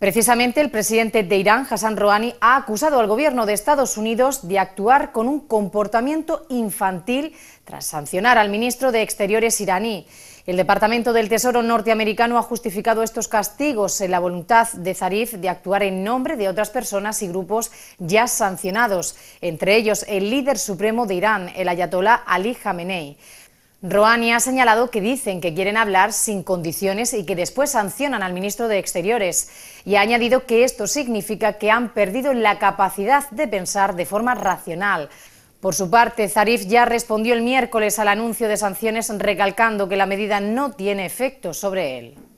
Precisamente el presidente de Irán, Hassan Rouhani, ha acusado al gobierno de Estados Unidos de actuar con un comportamiento infantil tras sancionar al ministro de Exteriores iraní. El Departamento del Tesoro norteamericano ha justificado estos castigos en la voluntad de Zarif de actuar en nombre de otras personas y grupos ya sancionados, entre ellos el líder supremo de Irán, el ayatolá Ali Khamenei. Roani ha señalado que dicen que quieren hablar sin condiciones y que después sancionan al ministro de Exteriores. Y ha añadido que esto significa que han perdido la capacidad de pensar de forma racional. Por su parte, Zarif ya respondió el miércoles al anuncio de sanciones recalcando que la medida no tiene efecto sobre él.